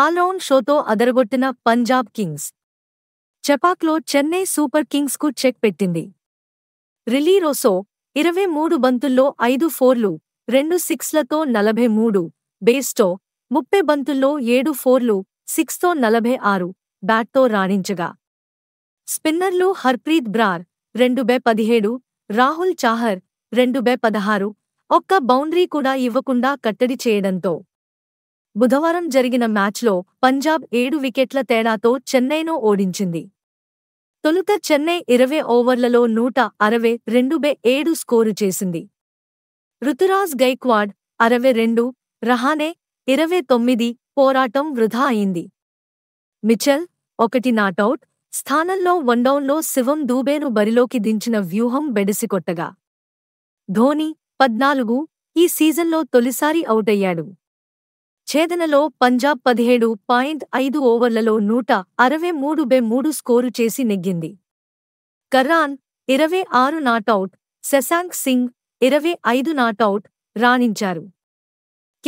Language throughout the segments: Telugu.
ఆల్రౌండ్ షోతో అదరగొట్టిన పంజాబ్ కింగ్స్ చెపాక్లో చెన్నై సూపర్ కింగ్స్కు చెక్ పెట్టింది రిలీ రోసో ఇరవై మూడు బంతుల్లో ఐదు ఫోర్లు రెండు సిక్స్లతో నలభై మూడు బేస్తో ముప్పై బంతుల్లో ఏడు ఫోర్లు సిక్స్తో నలభై ఆరు బ్యాట్తో రాణించగా స్పిన్నర్లు హర్ప్రీత్ బ్రార్ రెండు బై పదిహేడు రాహుల్ చాహర్ రెండు బై పదహారు ఒక్క బౌండరీ కూడా ఇవ్వకుండా కట్టడి చేయడంతో బుధవారం జరిగిన మ్యాచ్లో పంజాబ్ ఏడు వికెట్ల తేడాతో చెన్నైను ఓడించింది తొలుత చెన్నై ఇరవై ఓవర్లలో నూట అరవై రెండు బె ఏడు స్కోరు చేసింది రుతురాజ్ గైక్వాడ్ అరవై రెండు రహానే ఇరవై తొమ్మిది పోరాటం వృధా అయింది మిచెల్ ఒకటి నాటౌట్ స్థానంలో వన్డౌన్లో శివం దూబేను బరిలోకి దించిన వ్యూహం బెడిసికొట్టగా ధోని పద్నాలుగు ఈ సీజన్లో తొలిసారి అవుటయ్యాడు ఛేదనలో పంజాబ్ పదిహేడు పాయింట్ ఐదు ఓవర్లలో నూట అరవై మూడు బె మూడు స్కోరు చేసి నెగ్గింది కర్రాన్ ఇరవై ఆరు నాటౌట్ శశాంక్ సింగ్ ఇరవై ఐదు నాటౌట్ రాణించారు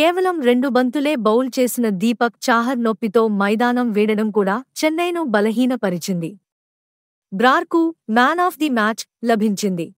కేవలం రెండు బంతులే బౌల్ చేసిన దీపక్ చాహర్ నొప్పితో మైదానం వేడడం కూడా చెన్నైను బలహీనపరిచింది బ్రార్కు మ్యాన్ ఆఫ్ ది మ్యాచ్ లభించింది